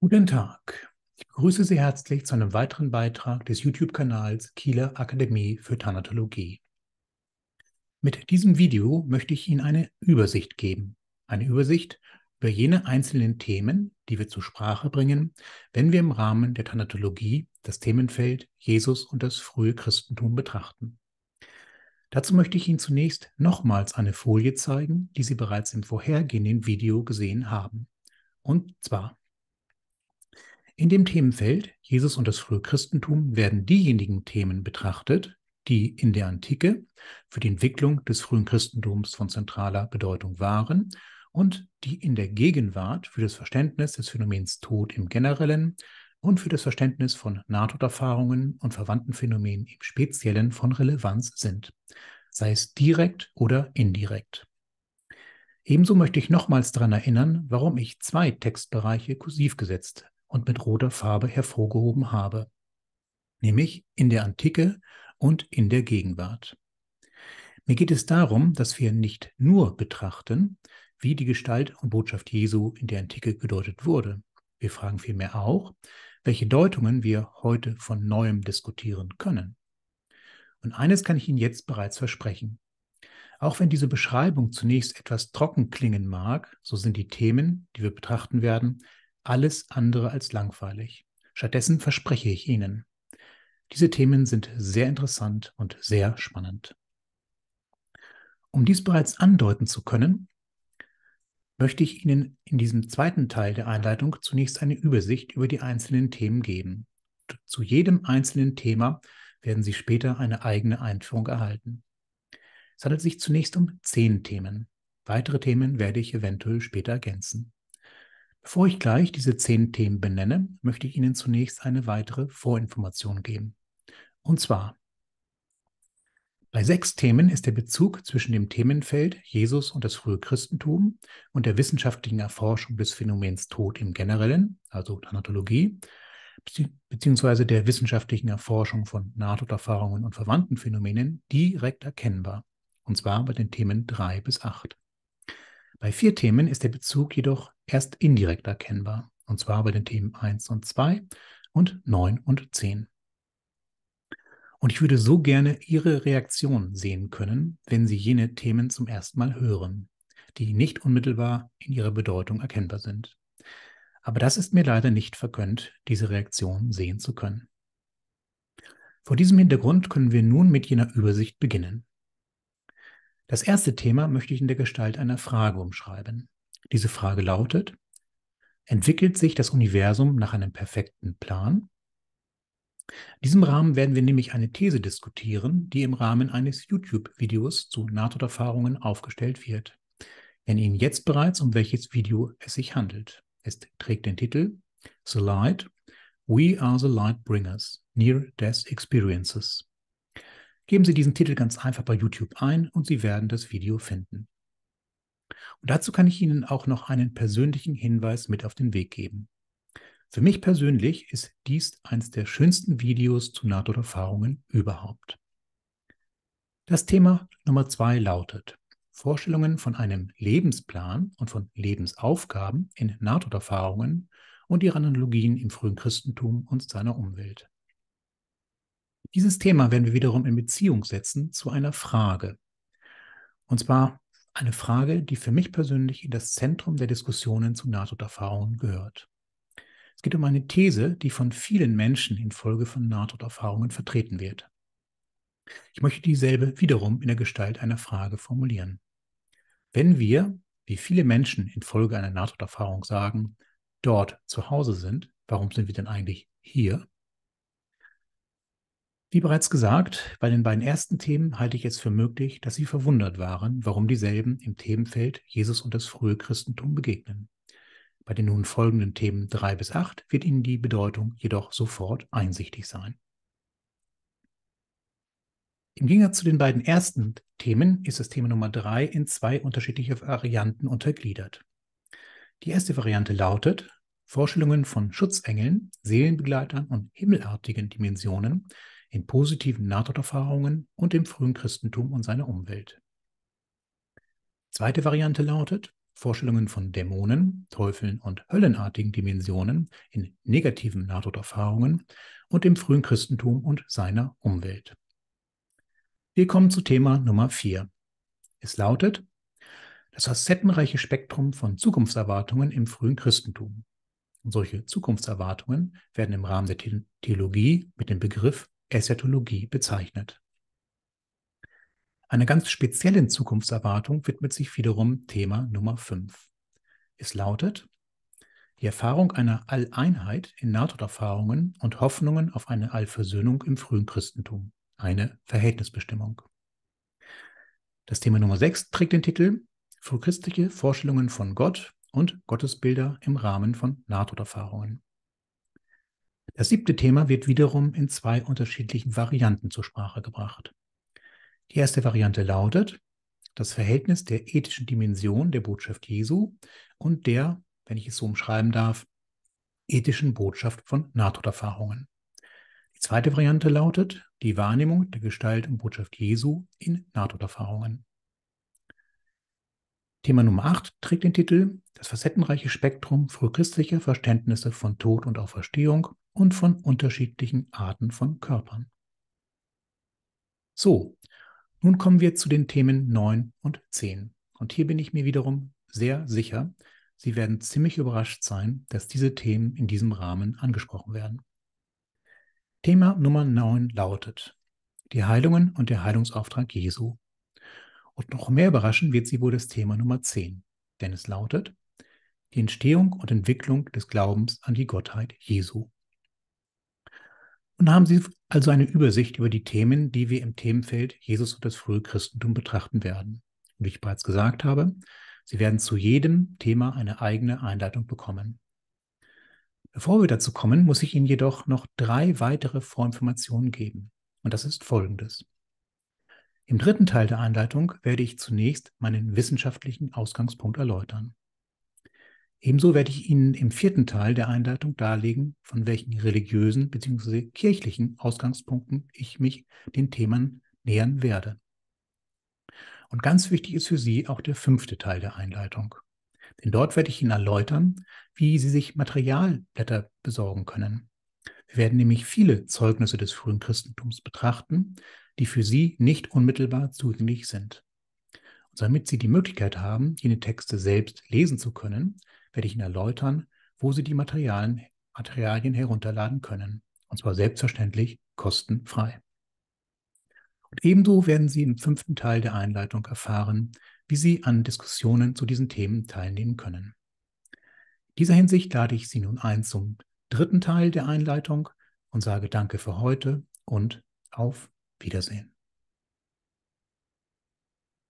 Guten Tag. Ich begrüße Sie herzlich zu einem weiteren Beitrag des YouTube-Kanals Kieler Akademie für Thanatologie. Mit diesem Video möchte ich Ihnen eine Übersicht geben. Eine Übersicht über jene einzelnen Themen, die wir zur Sprache bringen, wenn wir im Rahmen der Thanatologie das Themenfeld Jesus und das frühe Christentum betrachten. Dazu möchte ich Ihnen zunächst nochmals eine Folie zeigen, die Sie bereits im vorhergehenden Video gesehen haben. Und zwar in dem Themenfeld Jesus und das frühe Christentum werden diejenigen Themen betrachtet, die in der Antike für die Entwicklung des frühen Christentums von zentraler Bedeutung waren und die in der Gegenwart für das Verständnis des Phänomens Tod im Generellen und für das Verständnis von Nahtoderfahrungen und verwandten Phänomenen im Speziellen von Relevanz sind, sei es direkt oder indirekt. Ebenso möchte ich nochmals daran erinnern, warum ich zwei Textbereiche kursiv gesetzt und mit roter Farbe hervorgehoben habe, nämlich in der Antike und in der Gegenwart. Mir geht es darum, dass wir nicht nur betrachten, wie die Gestalt und Botschaft Jesu in der Antike gedeutet wurde. Wir fragen vielmehr auch, welche Deutungen wir heute von neuem diskutieren können. Und eines kann ich Ihnen jetzt bereits versprechen. Auch wenn diese Beschreibung zunächst etwas trocken klingen mag, so sind die Themen, die wir betrachten werden, alles andere als langweilig. Stattdessen verspreche ich Ihnen, diese Themen sind sehr interessant und sehr spannend. Um dies bereits andeuten zu können, möchte ich Ihnen in diesem zweiten Teil der Einleitung zunächst eine Übersicht über die einzelnen Themen geben. Zu jedem einzelnen Thema werden Sie später eine eigene Einführung erhalten. Es handelt sich zunächst um zehn Themen. Weitere Themen werde ich eventuell später ergänzen. Bevor ich gleich diese zehn Themen benenne, möchte ich Ihnen zunächst eine weitere Vorinformation geben. Und zwar, bei sechs Themen ist der Bezug zwischen dem Themenfeld Jesus und das frühe Christentum und der wissenschaftlichen Erforschung des Phänomens Tod im Generellen, also Thanatologie, beziehungsweise der wissenschaftlichen Erforschung von Nahtoderfahrungen und verwandten Phänomenen direkt erkennbar, und zwar bei den Themen drei bis acht. Bei vier Themen ist der Bezug jedoch erst indirekt erkennbar, und zwar bei den Themen 1 und 2 und 9 und 10. Und ich würde so gerne Ihre Reaktion sehen können, wenn Sie jene Themen zum ersten Mal hören, die nicht unmittelbar in ihrer Bedeutung erkennbar sind. Aber das ist mir leider nicht vergönnt, diese Reaktion sehen zu können. Vor diesem Hintergrund können wir nun mit jener Übersicht beginnen. Das erste Thema möchte ich in der Gestalt einer Frage umschreiben. Diese Frage lautet, entwickelt sich das Universum nach einem perfekten Plan? In diesem Rahmen werden wir nämlich eine These diskutieren, die im Rahmen eines YouTube-Videos zu NATO-Erfahrungen aufgestellt wird. Wir Ihnen jetzt bereits, um welches Video es sich handelt. Es trägt den Titel The Light, We Are the Light Bringers, Near-Death Experiences. Geben Sie diesen Titel ganz einfach bei YouTube ein und Sie werden das Video finden. Und dazu kann ich Ihnen auch noch einen persönlichen Hinweis mit auf den Weg geben. Für mich persönlich ist dies eines der schönsten Videos zu Nahtoderfahrungen überhaupt. Das Thema Nummer zwei lautet Vorstellungen von einem Lebensplan und von Lebensaufgaben in Nahtoderfahrungen und ihre Analogien im frühen Christentum und seiner Umwelt. Dieses Thema werden wir wiederum in Beziehung setzen zu einer Frage. Und zwar eine Frage, die für mich persönlich in das Zentrum der Diskussionen zu Nahtoderfahrungen gehört. Es geht um eine These, die von vielen Menschen infolge von Nahtoderfahrungen vertreten wird. Ich möchte dieselbe wiederum in der Gestalt einer Frage formulieren. Wenn wir, wie viele Menschen infolge einer Nahtoderfahrung sagen, dort zu Hause sind, warum sind wir denn eigentlich hier? Wie bereits gesagt, bei den beiden ersten Themen halte ich es für möglich, dass Sie verwundert waren, warum dieselben im Themenfeld Jesus und das frühe Christentum begegnen. Bei den nun folgenden Themen 3 bis 8 wird Ihnen die Bedeutung jedoch sofort einsichtig sein. Im Gegensatz zu den beiden ersten Themen ist das Thema Nummer 3 in zwei unterschiedliche Varianten untergliedert. Die erste Variante lautet Vorstellungen von Schutzengeln, Seelenbegleitern und himmelartigen Dimensionen, in positiven Nahtoderfahrungen und im frühen Christentum und seiner Umwelt. Zweite Variante lautet Vorstellungen von Dämonen, Teufeln und höllenartigen Dimensionen in negativen Nahtoderfahrungen und im frühen Christentum und seiner Umwelt. Wir kommen zu Thema Nummer 4. Es lautet das facettenreiche Spektrum von Zukunftserwartungen im frühen Christentum. Und solche Zukunftserwartungen werden im Rahmen der The Theologie mit dem Begriff Eschatologie bezeichnet. Einer ganz speziellen Zukunftserwartung widmet sich wiederum Thema Nummer 5. Es lautet, die Erfahrung einer Alleinheit in Nahtoderfahrungen und Hoffnungen auf eine Allversöhnung im frühen Christentum, eine Verhältnisbestimmung. Das Thema Nummer 6 trägt den Titel Frühchristliche Vorstellungen von Gott und Gottesbilder im Rahmen von Nahtoderfahrungen. Das siebte Thema wird wiederum in zwei unterschiedlichen Varianten zur Sprache gebracht. Die erste Variante lautet das Verhältnis der ethischen Dimension der Botschaft Jesu und der, wenn ich es so umschreiben darf, ethischen Botschaft von Nahtoderfahrungen. Die zweite Variante lautet die Wahrnehmung der Gestalt und Botschaft Jesu in Nahtoderfahrungen. Thema Nummer 8 trägt den Titel Das facettenreiche Spektrum frühchristlicher Verständnisse von Tod und Auferstehung und von unterschiedlichen Arten von Körpern. So, nun kommen wir zu den Themen 9 und 10. Und hier bin ich mir wiederum sehr sicher, Sie werden ziemlich überrascht sein, dass diese Themen in diesem Rahmen angesprochen werden. Thema Nummer 9 lautet die Heilungen und der Heilungsauftrag Jesu. Und noch mehr überraschen wird sie wohl das Thema Nummer 10, denn es lautet die Entstehung und Entwicklung des Glaubens an die Gottheit Jesu. Und haben Sie also eine Übersicht über die Themen, die wir im Themenfeld Jesus und das frühe Christentum betrachten werden. Und wie ich bereits gesagt habe, Sie werden zu jedem Thema eine eigene Einleitung bekommen. Bevor wir dazu kommen, muss ich Ihnen jedoch noch drei weitere Vorinformationen geben. Und das ist folgendes. Im dritten Teil der Einleitung werde ich zunächst meinen wissenschaftlichen Ausgangspunkt erläutern. Ebenso werde ich Ihnen im vierten Teil der Einleitung darlegen, von welchen religiösen bzw. kirchlichen Ausgangspunkten ich mich den Themen nähern werde. Und ganz wichtig ist für Sie auch der fünfte Teil der Einleitung. Denn dort werde ich Ihnen erläutern, wie Sie sich Materialblätter besorgen können. Wir werden nämlich viele Zeugnisse des frühen Christentums betrachten, die für Sie nicht unmittelbar zugänglich sind. Und damit Sie die Möglichkeit haben, jene Texte selbst lesen zu können, werde ich Ihnen erläutern, wo Sie die Materialien, Materialien herunterladen können. Und zwar selbstverständlich kostenfrei. Und ebenso werden Sie im fünften Teil der Einleitung erfahren, wie Sie an Diskussionen zu diesen Themen teilnehmen können. In dieser Hinsicht lade ich Sie nun ein zum dritten Teil der Einleitung und sage Danke für heute und auf Wiedersehen.